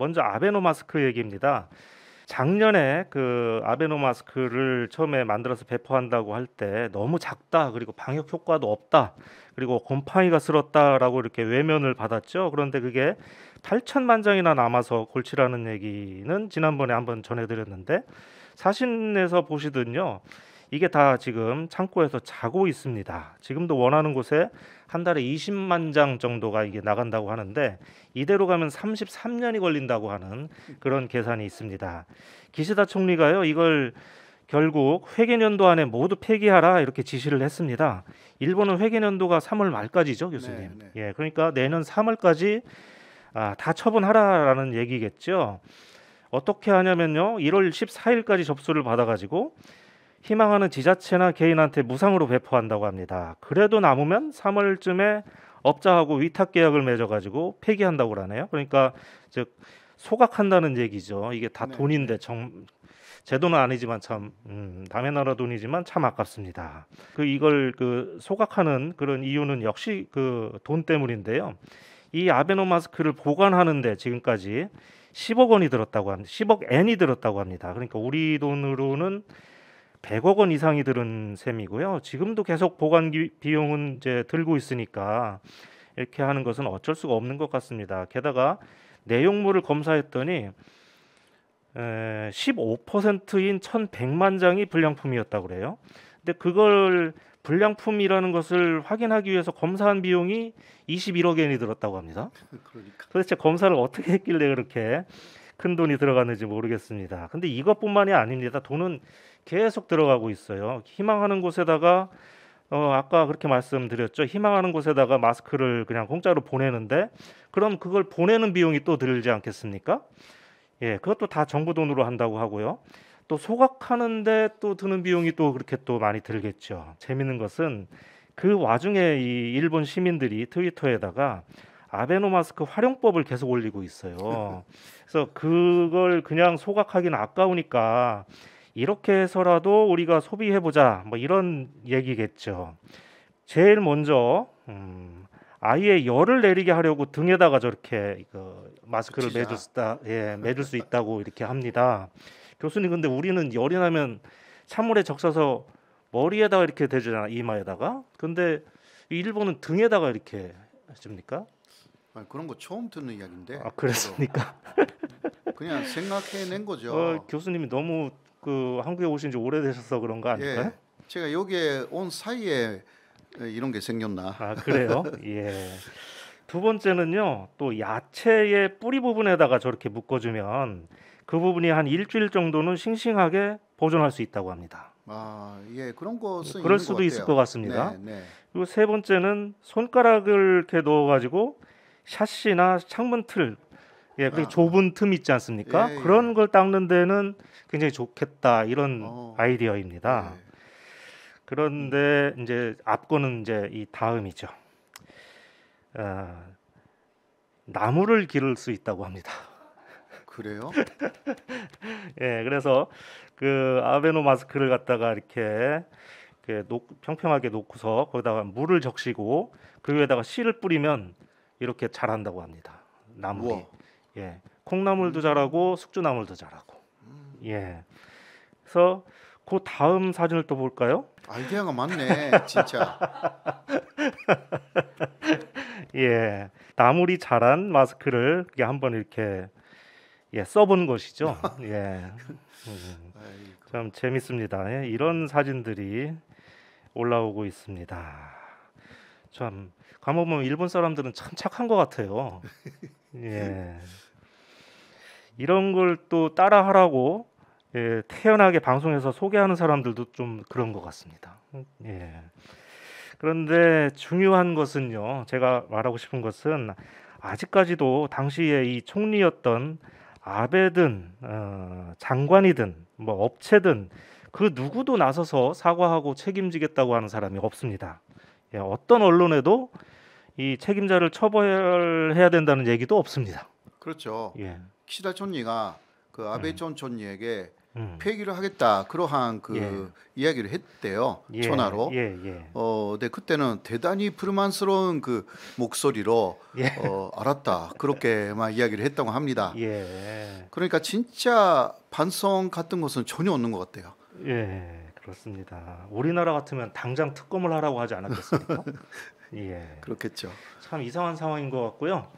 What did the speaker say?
먼저 아베노 마스크 얘기입니다. 작년에 그 아베노 마스크를 처음에 만들어서 배포한다고 할 때 너무 작다 그리고 방역 효과도 없다 그리고 곰팡이가 쓸었다라고 이렇게 외면을 받았죠. 그런데 그게 8천만 장이나 남아서 골치라는 얘기는 지난번에 한번 전해드렸는데 사신에서 보시든요. 이게 다 지금 창고에서 자고 있습니다. 지금도 원하는 곳에 한 달에 20만 장 정도가 이게 나간다고 하는데 이대로 가면 33년이 걸린다고 하는 그런 계산이 있습니다. 기시다 총리가요 이걸 결국 회계년도 안에 모두 폐기하라 이렇게 지시를 했습니다. 일본은 회계년도가 3월 말까지죠, 네, 교수님. 네, 네. 예, 그러니까 내년 3월까지 아, 다 처분하라라는 얘기겠죠. 어떻게 하냐면요, 1월 14일까지 접수를 받아가지고 희망하는 지자체나 개인한테 무상으로 배포한다고 합니다. 그래도 남으면 3월쯤에 업자하고 위탁 계약을 맺어가지고 폐기한다고 그네요 그러니까 즉 소각한다는 얘기죠. 이게 다 네. 돈인데 네. 정, 제 돈은 아니지만 참 음, 남의 나라 돈이지만 참 아깝습니다. 그 이걸 그 소각하는 그런 이유는 역시 그 돈 때문인데요. 이 아베노 마스크를 보관하는데 지금까지 10억 원이 들었다고 합니다. 10억 엔이 들었다고 합니다. 그러니까 우리 돈으로는 100억 원 이상이 들은 셈이고요. 지금도 계속 보관 비용은 이제 들고 있으니까 이렇게 하는 것은 어쩔 수가 없는 것 같습니다. 게다가 내용물을 검사했더니 15%인 1,100만 장이 불량품이었다 그래요. 근데 그걸 불량품이라는 것을 확인하기 위해서 검사한 비용이 21억 엔이 들었다고 합니다. 그러니까. 도대체 검사를 어떻게 했길래 그렇게 큰 돈이 들어갔는지 모르겠습니다. 근데 이것뿐만이 아닙니다. 돈은 계속 들어가고 있어요. 희망하는 곳에다가 어, 아까 그렇게 말씀드렸죠. 희망하는 곳에다가 마스크를 그냥 공짜로 보내는데 그럼 그걸 보내는 비용이 또 들지 않겠습니까? 예, 그것도 다 정부 돈으로 한다고 하고요. 또 소각하는데 또 드는 비용이 또 그렇게 또 많이 들겠죠. 재밌는 것은 그 와중에 이 일본 시민들이 트위터에다가 아베노마스크 활용법을 계속 올리고 있어요. 그래서 그걸 그냥 소각하기는 아까우니까 이렇게 해서라도 우리가 소비해 보자 뭐 이런 얘기겠죠. 제일 먼저 음, 아예 열을 내리게 하려고 등에다가 저렇게 그 마스크를 맺을 수 있다, 예, 맺을 수 있다고 이렇게 합니다. 교수님 근데 우리는 열이 나면 찬물에 적셔서 머리에다가 이렇게 대주잖아 이마에다가. 근데 일본은 등에다가 이렇게 하십니까 아, 그런 거 처음 듣는 이야기인데. 아, 그렇습니까? 그냥 생각해낸 거죠. 어, 교수님이 너무 그 한국에 오신 지 오래되셔서 그런 거 예. 아닐까요? 예, 제가 여기에 온 사이에 이런 게 생겼나. 아 그래요? 예. 두 번째는요. 또 야채의 뿌리 부분에다가 저렇게 묶어주면 그 부분이 한 일주일 정도는 싱싱하게 보존할 수 있다고 합니다. 아, 예, 그런 것은 뭐 그럴 수도 것 있을 것 같습니다. 네, 네. 그리고 세 번째는 손가락을 이렇게 넣어가지고 샷시나 창문 틀 예, 아. 좁은 틈 있지 않습니까? 예, 예. 그런 걸 닦는 데는 굉장히 좋겠다 이런 어. 아이디어입니다. 예. 그런데 이제 앞거는 이제 이 다음이죠. 어, 나무를 기를 수 있다고 합니다. 그래요? 예, 그래서 그 아베노 마스크를 갖다가 이렇게 이렇게 그 놓, 평평하게 놓고서 거기다가 물을 적시고 그 위에다가 씨를 뿌리면 이렇게 자란다고 합니다. 나물이 우와. 예 콩나물도 음. 자라고 숙주나물도 자라고 음. 예 그래서 그 다음 사진을 또 볼까요? 아이디어가 많네 진짜 예 나물이 자란 마스크를 이게 한번 이렇게 예 써본 것이죠 예참 음. 재밌습니다 예, 이런 사진들이 올라오고 있습니다. 참 가만 보면 일본 사람들은 참 착한 것 같아요. 예. 이런 걸 또 따라하라고 예, 태연하게 방송에서 소개하는 사람들도 좀 그런 것 같습니다. 예. 그런데 중요한 것은요, 제가 말하고 싶은 것은 아직까지도 당시에 이 총리였던 아베든 어, 장관이든 뭐 업체든 그 누구도 나서서 사과하고 책임지겠다고 하는 사람이 없습니다. 예, 어떤 언론에도 이 책임자를 처벌해야 된다는 얘기도 없습니다. 그렇죠. 예. 키시다 총리가그 아베 전 음. 리에게 음. 폐기를 하겠다 그러한 그 예. 이야기를 했대요 예. 전화로. 예, 예. 어, 근데 그때는 대단히 불만스러운 그 목소리로 예. 어, 알았다 그렇게 막 이야기를 했다고 합니다. 그러니까 진짜 반성 같은 것은 전혀 없는 것 같아요. 예. 그렇습니다. 우리나라 같으면 당장 특검을 하라고 하지 않았겠습니까? 예. 그렇겠죠. 참 이상한 상황인 것 같고요.